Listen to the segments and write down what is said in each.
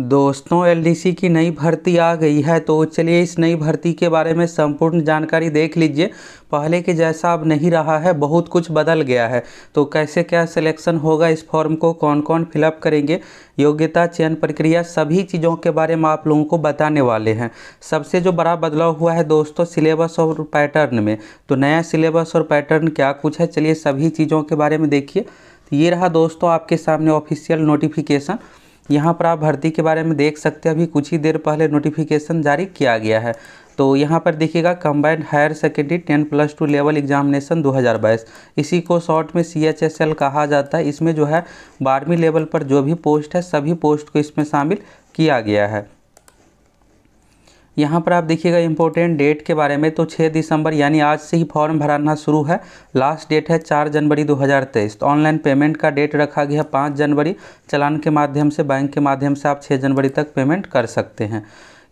दोस्तों एलडीसी की नई भर्ती आ गई है तो चलिए इस नई भर्ती के बारे में संपूर्ण जानकारी देख लीजिए पहले के जैसा अब नहीं रहा है बहुत कुछ बदल गया है तो कैसे क्या सिलेक्शन होगा इस फॉर्म को कौन कौन फिलअप करेंगे योग्यता चयन प्रक्रिया सभी चीज़ों के बारे में आप लोगों को बताने वाले हैं सबसे जो बड़ा बदलाव हुआ है दोस्तों सिलेबस और पैटर्न में तो नया सिलेबस और पैटर्न क्या कुछ है चलिए सभी चीज़ों के बारे में देखिए ये रहा दोस्तों आपके सामने ऑफिशियल नोटिफिकेशन यहाँ पर आप भर्ती के बारे में देख सकते हैं अभी कुछ ही देर पहले नोटिफिकेशन जारी किया गया है तो यहाँ पर देखिएगा combined higher secondary ten plus two level examination 2022 इसी को शॉर्ट में सी एच एस एल कहा जाता है इसमें जो है बारहवीं लेवल पर जो भी पोस्ट है सभी पोस्ट को इसमें शामिल किया गया है यहाँ पर आप देखिएगा इंपॉर्टेंट डेट के बारे में तो 6 दिसंबर यानी आज से ही फॉर्म भराना शुरू है लास्ट डेट है 4 जनवरी 2023 तो ऑनलाइन पेमेंट का डेट रखा गया है 5 जनवरी चलान के माध्यम से बैंक के माध्यम से आप 6 जनवरी तक पेमेंट कर सकते हैं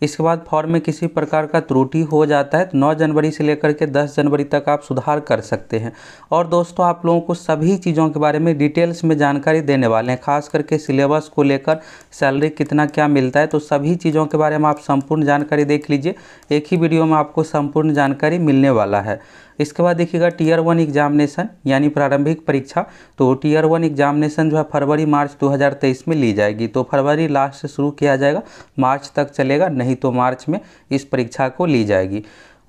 इसके बाद फॉर्म में किसी प्रकार का त्रुटि हो जाता है तो नौ जनवरी से लेकर के दस जनवरी तक आप सुधार कर सकते हैं और दोस्तों आप लोगों को सभी चीज़ों के बारे में डिटेल्स में जानकारी देने वाले हैं खास करके सिलेबस को लेकर सैलरी कितना क्या मिलता है तो सभी चीज़ों के बारे में आप संपूर्ण जानकारी देख लीजिए एक ही वीडियो में आपको संपूर्ण जानकारी मिलने वाला है इसके बाद देखिएगा टीयर वन एग्जामिनेशन यानी प्रारंभिक परीक्षा तो टीयर वन एग्जामिनेशन जो है फरवरी मार्च 2023 में ली जाएगी तो फरवरी लास्ट से शुरू किया जाएगा मार्च तक चलेगा नहीं जाएगी तो मार्च में इस परीक्षा को ली जाएगी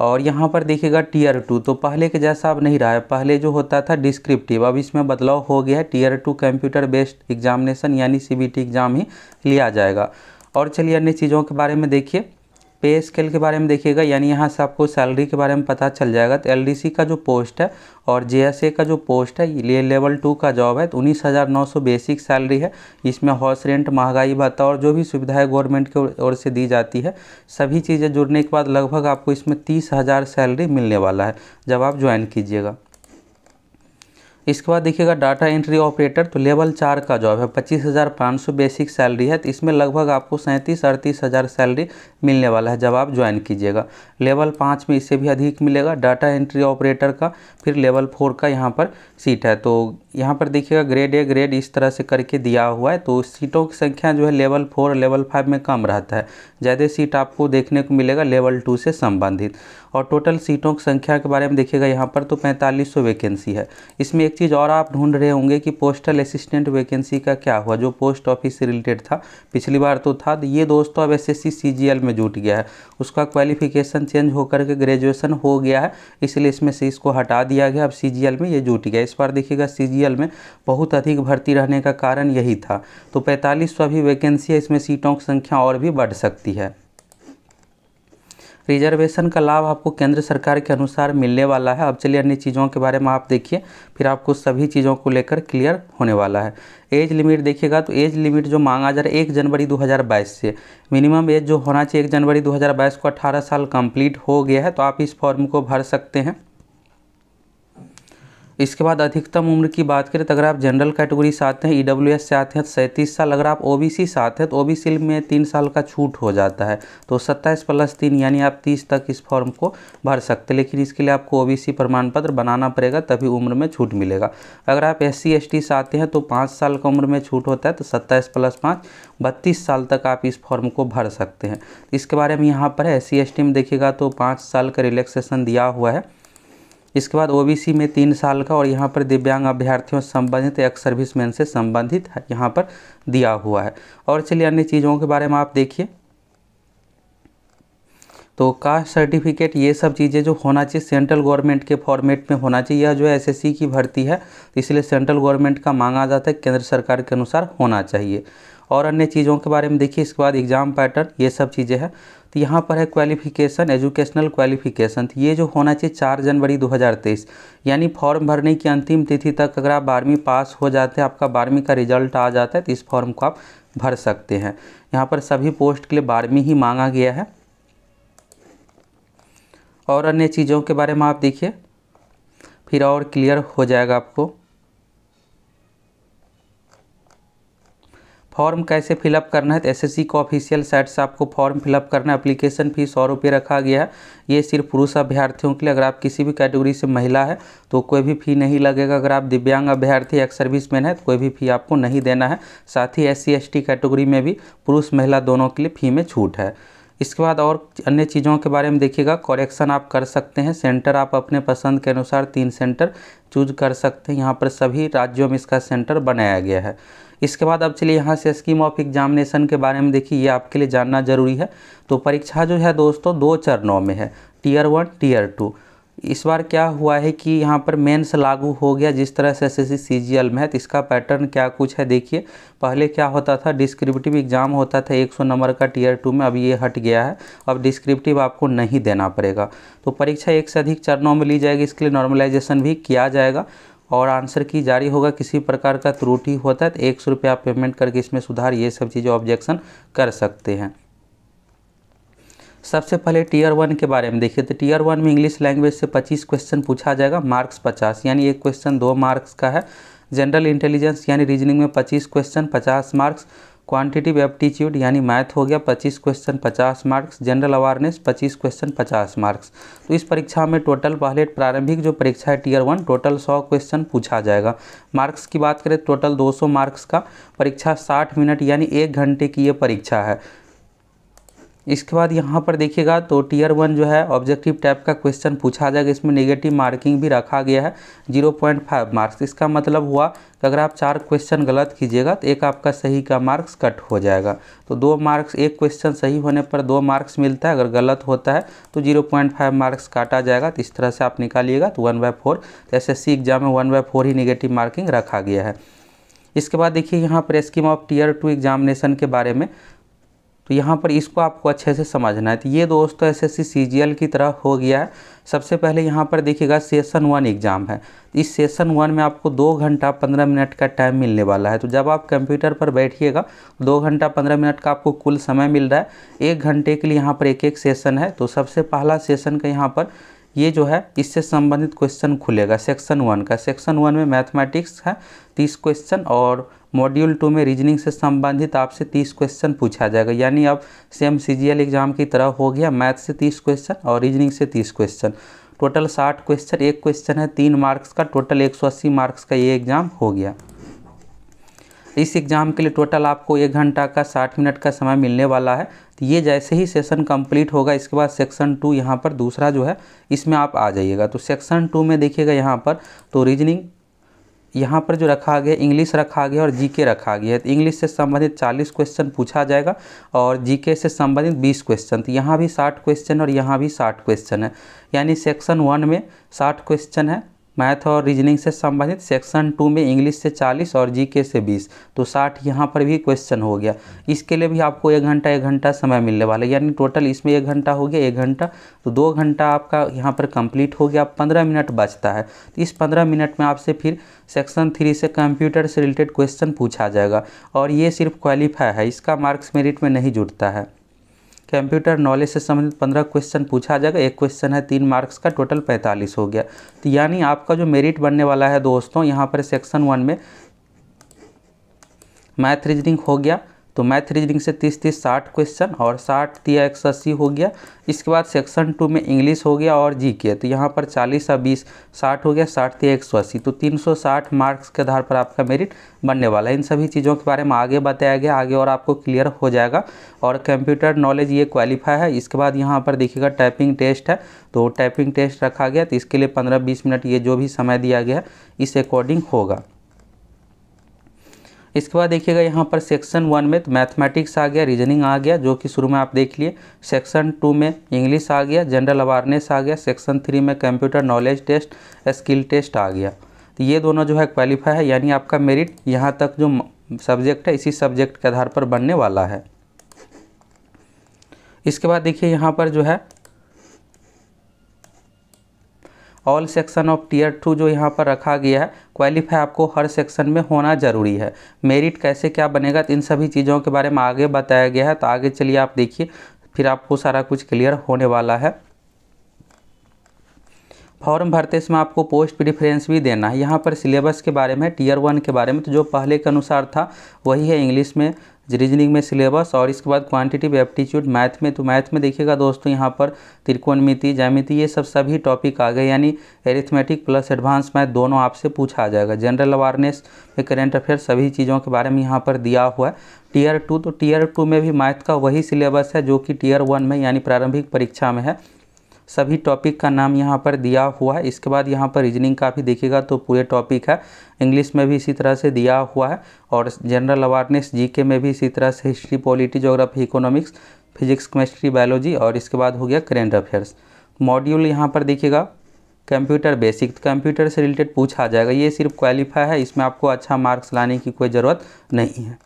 और यहाँ पर देखिएगा टीयर टू तो पहले के जैसा अब नहीं रहा है पहले जो होता था डिस्क्रिप्टिव अब इसमें बदलाव हो गया है tier two computer based examination यानी सीबीटी एग्ज़ाम ही लिया जाएगा और चलिए अन्य चीज़ों के बारे में देखिए पे स्केल के बारे में देखिएगा यानी यहाँ से आपको सैलरी के बारे में पता चल जाएगा तो एल का जो पोस्ट है और जे का जो पोस्ट है ये लेवल टू का जॉब है तो उन्नीस हज़ार नौ सौ बेसिक सैलरी है इसमें हॉर्स रेंट महंगाई भत्ता और जो भी सुविधाएं गवर्नमेंट की ओर से दी जाती है सभी चीज़ें जुड़ने के बाद लगभग आपको इसमें तीस हज़ार सैलरी मिलने वाला है जब आप ज्वाइन कीजिएगा इसके बाद देखिएगा डाटा एंट्री ऑपरेटर तो लेवल चार का जॉब है पच्चीस हज़ार पाँच सौ बेसिक सैलरी है तो इसमें लगभग आपको सैंतीस अड़तीस हज़ार सैलरी मिलने वाला है जब आप ज्वाइन कीजिएगा लेवल पाँच में इससे भी अधिक मिलेगा डाटा एंट्री ऑपरेटर का फिर लेवल फोर का यहाँ पर सीट है तो यहाँ पर देखिएगा ग्रेड ए ग्रेड इस तरह से करके दिया हुआ है तो सीटों की संख्या जो है लेवल फोर लेवल फाइव में कम रहता है ज़्यादा सीट आपको देखने को मिलेगा लेवल टू से संबंधित और टोटल सीटों की संख्या के बारे में देखिएगा यहाँ पर तो पैंतालीस सौ वैकेंसी है इसमें एक चीज़ और आप ढूंढ रहे होंगे कि पोस्टल असिस्टेंट वैकेंसी का क्या हुआ जो पोस्ट ऑफिस से रिलेटेड था पिछली बार तो था ये दोस्तों अब एस एस में जुट गया है उसका क्वालिफिकेशन चेंज होकर के ग्रेजुएसन हो गया है इसलिए इसमें से इसको हटा दिया गया अब सी में ये जुट गया इस बार देखिएगा सी बीपीएल में बहुत अधिक भर्ती रहने का कारण यही था तो पैंतालीस सौ अभी वैकेंसी है इसमें सीटों की संख्या और भी बढ़ सकती है रिजर्वेशन का लाभ आपको केंद्र सरकार के अनुसार मिलने वाला है अब चलिए अन्य चीज़ों के बारे में आप देखिए फिर आपको सभी चीज़ों को लेकर क्लियर होने वाला है एज लिमिट देखिएगा तो एज लिमिट जो मांगा जा रहा है एक जनवरी 2022 से मिनिमम एज जो होना चाहिए एक जनवरी 2022 को 18 साल कंप्लीट हो गया है तो आप इस फॉर्म को भर सकते हैं इसके बाद अधिकतम उम्र की बात करें तो अगर आप जनरल कैटेगरी से आते हैं ई से आते हैं तो सैंतीस साल अगर आप ओ से आते हैं तो ओ में तीन साल का छूट हो जाता है तो सत्ताईस प्लस तीन यानी आप तीस तक इस फॉर्म को भर सकते हैं लेकिन इसके लिए आपको ओ प्रमाण पत्र बनाना पड़ेगा तभी उम्र में छूट मिलेगा अगर आप एस सी से आते हैं तो पाँच साल का उम्र में छूट होता है तो सत्ताईस प्लस पाँच बत्तीस साल तक आप इस फॉर्म को भर सकते हैं इसके बारे में यहाँ पर है एस सी में देखिएगा तो पाँच साल का रिलैक्सेशन दिया हुआ है इसके बाद ओबीसी में तीन साल का और यहाँ पर दिव्यांग अभ्यर्थियों से संबंधित एक्स सर्विसमैन से संबंधित यहाँ पर दिया हुआ है और चलिए अन्य चीज़ों के बारे में आप देखिए तो कास्ट सर्टिफिकेट ये सब चीज़ें जो होना चाहिए सेंट्रल गवर्नमेंट के फॉर्मेट में होना चाहिए यह जो है एसएससी की भर्ती है इसलिए सेंट्रल गवर्नमेंट का मांगा जाता है केंद्र सरकार के अनुसार होना चाहिए और अन्य चीज़ों के बारे में देखिए इसके बाद एग्ज़ाम पैटर्न ये सब चीज़ें हैं तो यहाँ पर है क्वालिफिकेशन एजुकेशनल क्वालिफिकेशन ये जो होना चाहिए चार जनवरी 2023 यानी फॉर्म भरने की अंतिम तिथि तक अगर आप बारहवीं पास हो जाते हैं आपका बारहवीं का रिजल्ट आ जाता है तो इस फॉर्म को आप भर सकते हैं यहाँ पर सभी पोस्ट के लिए बारहवीं ही मांगा गया है और अन्य चीज़ों के बारे में आप देखिए फिर और क्लियर हो जाएगा आपको फॉर्म कैसे फिलअप करना है तो एसएससी का ऑफिशियल साइट से आपको फॉर्म फिलअप करना है अप्लीकेशन फीस सौ रुपये रखा गया है ये सिर्फ पुरुष अभ्यर्थियों के लिए अगर आप किसी भी कैटेगरी से महिला है तो कोई भी फ़ी नहीं लगेगा अगर आप दिव्यांग अभ्यर्थी एक्स मैन है तो कोई भी फ़ी आपको नहीं देना है साथ ही एस सी कैटेगरी में भी पुरुष महिला दोनों के लिए फ़ी में छूट है इसके बाद और अन्य चीज़ों के बारे में देखिएगा कॉरेक्शन आप कर सकते हैं सेंटर आप अपने पसंद के अनुसार तीन सेंटर चूज कर सकते हैं यहाँ पर सभी राज्यों में इसका सेंटर बनाया गया है इसके बाद अब चलिए यहाँ से स्कीम ऑफ एग्जामिनेशन के बारे में देखिए ये आपके लिए जानना जरूरी है तो परीक्षा जो है दोस्तों दो चरणों में है टीयर वन टीयर टू इस बार क्या हुआ है कि यहाँ पर मेंस लागू हो गया जिस तरह से एस एस में है तो इसका पैटर्न क्या कुछ है देखिए पहले क्या होता था डिस्क्रिप्टिव एग्ज़ाम होता था 100 नंबर का टीयर टू में अब ये हट गया है अब डिस्क्रिप्टिव आपको नहीं देना पड़ेगा तो परीक्षा एक से अधिक चरणों में ली जाएगी इसके लिए नॉर्मलाइजेशन भी किया जाएगा और आंसर की जारी होगा किसी प्रकार का त्रुटि होता है तो एक सौ रुपये आप पेमेंट करके इसमें सुधार ये सब चीज़ें ऑब्जेक्शन कर सकते हैं सबसे पहले टीयर वन के बारे में देखिए तो टीयर वन में इंग्लिश लैंग्वेज से 25 क्वेश्चन पूछा जाएगा मार्क्स 50 यानी एक क्वेश्चन दो मार्क्स का है जनरल इंटेलिजेंस यानी रीजनिंग में 25 क्वेश्चन 50 मार्क्स क्वांटिटिव एप्टीट्यूड यानी मैथ हो गया 25 question 50 marks general awareness 25 question 50 marks तो इस परीक्षा में टोटल पहले प्रारंभिक जो परीक्षा है टीयर वन टोटल 100 क्वेश्चन पूछा जाएगा मार्क्स की बात करें टोटल 200 मार्क्स का परीक्षा 60 मिनट यानी एक घंटे की ये परीक्षा है इसके बाद यहाँ पर देखिएगा तो टीयर वन जो है ऑब्जेक्टिव टाइप का क्वेश्चन पूछा जाएगा इसमें नेगेटिव मार्किंग भी रखा गया है जीरो पॉइंट फाइव मार्क्स इसका मतलब हुआ कि अगर आप चार क्वेश्चन गलत कीजिएगा तो एक आपका सही का मार्क्स कट हो जाएगा तो दो मार्क्स एक क्वेश्चन सही होने पर दो मार्क्स मिलता है अगर गलत होता है तो जीरो पॉइंट फाइव मार्क्स काटा जाएगा तो इस तरह से आप निकालिएगा तो वन बाय फोर तो एस एग्ज़ाम में वन बाय फोर ही निगेटिव मार्किंग रखा गया है इसके बाद देखिए यहाँ पर scheme of tier two examination के बारे में तो यहाँ पर इसको आपको अच्छे से समझना है तो ये दोस्तों एस एस की तरह हो गया है सबसे पहले यहाँ पर देखिएगा सेशन वन एग्ज़ाम है तो इस सेशन वन में आपको दो घंटा पंद्रह मिनट का टाइम मिलने वाला है तो जब आप कंप्यूटर पर बैठिएगा दो घंटा पंद्रह मिनट का आपको कुल समय मिल रहा है एक घंटे के लिए यहाँ पर एक एक सेशन है तो सबसे पहला सेशन का यहाँ पर ये जो है इससे संबंधित क्वेश्चन खुलेगा सेक्शन वन का सेक्शन वन में मैथमेटिक्स है तीस क्वेश्चन और मॉड्यूल टू में रीजनिंग से संबंधित आपसे तीस क्वेश्चन पूछा जाएगा यानी अब सेम सी एग्ज़ाम की तरह हो गया मैथ से तीस क्वेश्चन और रीजनिंग से तीस क्वेश्चन टोटल साठ क्वेश्चन एक क्वेश्चन है तीन मार्क्स का टोटल एक सौ अस्सी मार्क्स का ये एग्ज़ाम हो गया इस एग्ज़ाम के लिए टोटल आपको एक घंटा का साठ मिनट का समय मिलने वाला है तो ये जैसे ही सेशन कंप्लीट होगा इसके बाद सेक्शन टू यहाँ पर दूसरा जो है इसमें आप आ जाइएगा तो सेक्शन टू में देखिएगा यहाँ पर तो रीजनिंग यहाँ पर जो रखा गया इंग्लिश रखा गया और जीके रखा गया है तो इंग्लिश से संबंधित 40 क्वेश्चन पूछा जाएगा और जीके से संबंधित 20 क्वेश्चन तो यहाँ भी 60 क्वेश्चन और यहाँ भी 60 क्वेश्चन है यानी सेक्शन वन में 60 क्वेश्चन है मैथ और रीजनिंग से संबंधित सेक्शन टू में इंग्लिश से 40 और जीके से 20 तो 60 यहाँ पर भी क्वेश्चन हो गया इसके लिए भी आपको एक घंटा एक घंटा समय मिलने वाला है यानी टोटल इसमें एक घंटा हो गया एक घंटा तो दो घंटा आपका यहाँ पर कंप्लीट हो गया पंद्रह मिनट बचता है तो इस पंद्रह मिनट में आपसे फिर सेक्शन थ्री से कंप्यूटर से रिलेटेड क्वेश्चन पूछा जाएगा और ये सिर्फ क्वालिफाई है इसका मार्क्स मेरिट में नहीं जुड़ता है कंप्यूटर नॉलेज से संबंधित पंद्रह क्वेश्चन पूछा जाएगा एक क्वेश्चन है तीन मार्क्स का टोटल पैंतालीस हो गया तो यानी आपका जो मेरिट बनने वाला है दोस्तों यहाँ पर सेक्शन वन में मैथ रीजनिंग हो गया तो मैथ रीजनिंग से तीस तीस साठ क्वेश्चन और साठ दिया एक सौ अस्सी हो गया इसके बाद सेक्शन टू में इंग्लिश हो गया और जी के तो यहाँ पर चालीस या बीस साठ हो गया साठ दिया एक सौ अस्सी तो तीन सौ साठ मार्क्स के आधार पर आपका मेरिट बनने वाला है इन सभी चीज़ों के बारे में आगे बताया गया आगे और आपको क्लियर हो जाएगा और कंप्यूटर नॉलेज ये क्वालिफाई है इसके बाद यहाँ पर देखिएगा टाइपिंग टेस्ट है तो टाइपिंग टेस्ट रखा गया तो इसके लिए पंद्रह बीस मिनट ये जो भी समय दिया गया है इस अकॉर्डिंग होगा इसके बाद देखिएगा यहाँ पर सेक्शन वन में तो मैथमेटिक्स आ गया रीजनिंग आ गया जो कि शुरू में आप देख लिए सेक्शन टू में इंग्लिश आ गया जनरल अवेयरनेस आ गया सेक्शन थ्री में computer knowledge test skill test आ गया तो ये दोनों जो है क्वालिफाई है यानी आपका मेरिट यहाँ तक जो सब्जेक्ट है इसी सब्जेक्ट के आधार पर बनने वाला है इसके बाद देखिए यहाँ पर जो है all section of tier two जो यहाँ पर रखा गया है क्वालिफाई आपको हर सेक्शन में होना ज़रूरी है मेरिट कैसे क्या बनेगा तो इन सभी चीज़ों के बारे में आगे बताया गया है तो आगे चलिए आप देखिए फिर आपको सारा कुछ क्लियर होने वाला है फॉर्म भरते समय आपको पोस्ट प्रिफ्रेंस भी देना है यहाँ पर सिलेबस के बारे में टीयर वन के बारे में तो जो पहले के अनुसार था वही है इंग्लिश में रीजनिंग में सिलेबस और इसके बाद क्वांटिटिव एप्टीट्यूड मैथ में तो मैथ में देखिएगा दोस्तों यहाँ पर त्रिकोणमिति ज्यामिति ये सब सभी टॉपिक आ गए यानी एरिथमेटिक प्लस एडवांस मैथ दोनों आपसे पूछा आ जाएगा जनरल अवेयरनेस में करेंट अफेयर सभी चीज़ों के बारे में यहाँ पर दिया हुआ है टीयर टू तो टीयर टू में भी मैथ का वही सिलेबस है जो कि टीयर वन में यानी प्रारंभिक परीक्षा में है सभी टॉपिक का नाम यहाँ पर दिया हुआ है इसके बाद यहाँ पर रीजनिंग का भी देखिएगा तो पूरे टॉपिक है इंग्लिश में भी इसी तरह से दिया हुआ है और जनरल अवेयरनेस जीके में भी इसी तरह से history polity geography economics physics chemistry biology और इसके बाद हो गया करेंट अफेयर्स मॉड्यूल यहाँ पर देखिएगा कंप्यूटर बेसिक तो कंप्यूटर से रिलेटेड पूछा जाएगा ये सिर्फ क्वालिफाई है इसमें आपको अच्छा मार्क्स लाने की कोई ज़रूरत नहीं है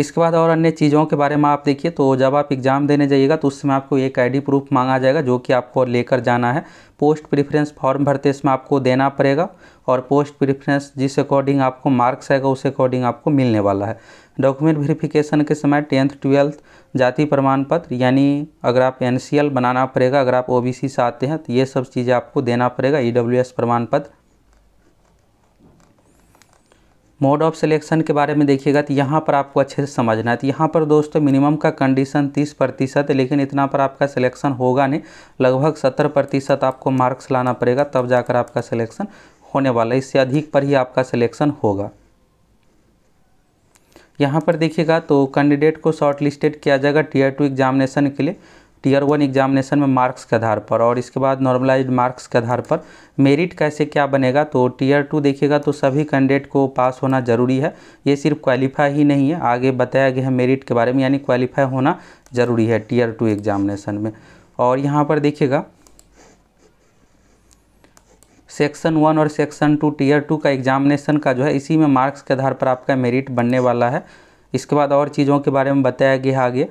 इसके बाद और अन्य चीज़ों के बारे में आप देखिए तो जब आप एग्ज़ाम देने जाइएगा तो उसमें आपको एक आईडी प्रूफ मांगा जाएगा जो कि आपको लेकर जाना है पोस्ट प्रेफरेंस फॉर्म भरते इसमें आपको देना पड़ेगा और पोस्ट प्रेफरेंस जिस अकॉर्डिंग आपको मार्क्स आएगा उस अकॉर्डिंग आपको मिलने वाला है डॉक्यूमेंट वेरिफिकेशन के समय टेंथ ट्वेल्थ जाति प्रमाण पत्र यानी अगर आप एन बनाना पड़ेगा अगर आप ओ से आते हैं तो ये सब चीज़ें आपको देना पड़ेगा ई प्रमाण पत्र मोड ऑफ सिलेक्शन के बारे में देखिएगा तो यहाँ पर आपको अच्छे से समझना है तो यहाँ पर दोस्तों मिनिमम का कंडीशन 30 प्रतिशत लेकिन इतना पर आपका सिलेक्शन होगा नहीं लगभग 70 प्रतिशत आपको मार्क्स लाना पड़ेगा तब जाकर आपका सिलेक्शन होने वाला है इससे अधिक पर ही आपका सिलेक्शन होगा यहाँ पर देखिएगा तो कैंडिडेट को शॉर्ट किया जाएगा टीयर टू एग्जामिनेशन के लिए टीयर वन एग्जामिनेशन में मार्क्स के आधार पर और इसके बाद नॉर्मलाइज मार्क्स के आधार पर मेरिट कैसे क्या बनेगा तो टीयर टू देखिएगा तो सभी कैंडिडेट को पास होना ज़रूरी है ये सिर्फ क्वालिफाई ही नहीं है आगे बताया गया है मेरिट के बारे में यानी क्वालिफाई होना ज़रूरी है टीयर टू एग्जामिनेशन में और यहाँ पर देखिएगा सेक्शन वन और सेक्शन टू टीयर टू का एग्जामिनेशन का जो है इसी में मार्क्स के आधार पर आपका मेरिट बनने वाला है इसके बाद और चीज़ों के बारे में बताया गया आगे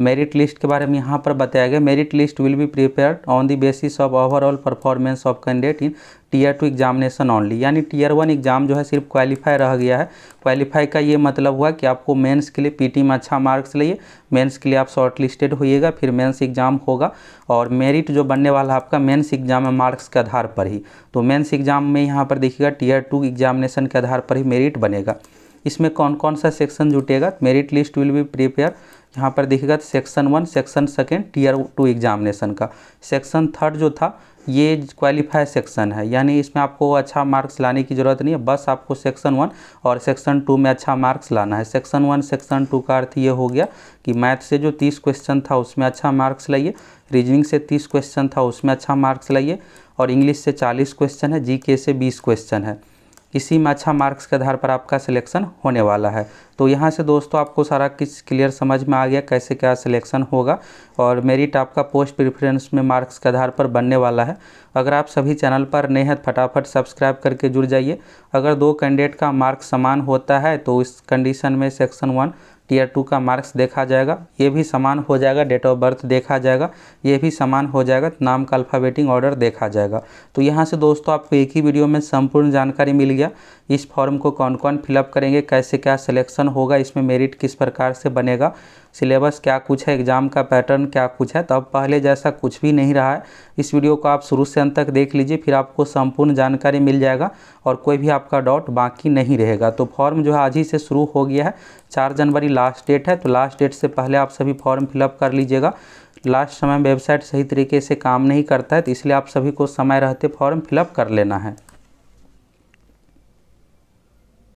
मेरिट लिस्ट के बारे में यहाँ पर बताया गया merit list will be prepared on the basis of overall performance of candidate in tier two examination only यानी टीयर वन एग्जाम जो है सिर्फ क्वालिफाई रह गया है क्वालिफाई का ये मतलब हुआ कि आपको मेंस के लिए पीटी में अच्छा मार्क्स लिए मेंस के लिए आप शॉर्ट लिस्टेड होइएगा फिर मेंस एग्जाम होगा और मेरिट जो बनने वाला आपका मेंस एग्जाम है मार्क्स के आधार पर ही तो मेन्स एग्जाम में यहाँ पर देखिएगा टीयर टू एग्जामिनेशन के आधार पर ही मेरिट बनेगा इसमें कौन कौन सा सेक्शन जुटेगा merit list will be prepare यहाँ पर देखिएगा section one section second tier two examination का सेक्शन थर्ड जो था ये क्वालिफाई सेक्शन है यानी इसमें आपको अच्छा मार्क्स लाने की ज़रूरत नहीं है बस आपको सेक्शन वन और सेक्शन टू में अच्छा मार्क्स लाना है सेक्शन वन सेक्शन टू का अर्थ ये हो गया कि मैथ से जो तीस क्वेश्चन था उसमें अच्छा मार्क्स लाइए रीजनिंग से तीस क्वेश्चन था उसमें अच्छा मार्क्स लाइए और इंग्लिश से चालीस क्वेश्चन है जी के से बीस क्वेश्चन है इसी में अच्छा मार्क्स के आधार पर आपका सिलेक्शन होने वाला है तो यहाँ से दोस्तों आपको सारा किस क्लियर समझ में आ गया कैसे क्या सिलेक्शन होगा और मेरिट आपका पोस्ट प्रिफ्रेंस में मार्क्स के आधार पर बनने वाला है अगर आप सभी चैनल पर नए हैं फटाफट सब्सक्राइब करके जुड़ जाइए अगर दो कैंडिडेट का मार्क्स समान होता है तो इस कंडीशन में सेक्शन वन टीयर टू का मार्क्स देखा जाएगा ये भी समान हो जाएगा डेट ऑफ बर्थ देखा जाएगा ये भी समान हो जाएगा नाम का अल्फ़ाबेटिंग ऑर्डर देखा जाएगा तो यहाँ से दोस्तों आपको एक ही वीडियो में संपूर्ण जानकारी मिल गया इस फॉर्म को कौन कौन फिलअप करेंगे कैसे क्या सिलेक्शन होगा इसमें मेरिट किस प्रकार से बनेगा सिलेबस क्या कुछ है एग्ज़ाम का पैटर्न क्या कुछ है तो अब पहले जैसा कुछ भी नहीं रहा है इस वीडियो को आप शुरू से अंत तक देख लीजिए फिर आपको संपूर्ण जानकारी मिल जाएगा और कोई भी आपका डाउट बाकी नहीं रहेगा तो फॉर्म जो है आज ही से शुरू हो गया है चार जनवरी लास्ट डेट है तो लास्ट डेट से पहले आप सभी फॉर्म फिलअप कर लीजिएगा लास्ट समय वेबसाइट सही तरीके से काम नहीं करता है तो इसलिए आप सभी को समय रहते फॉर्म फिलअप कर लेना है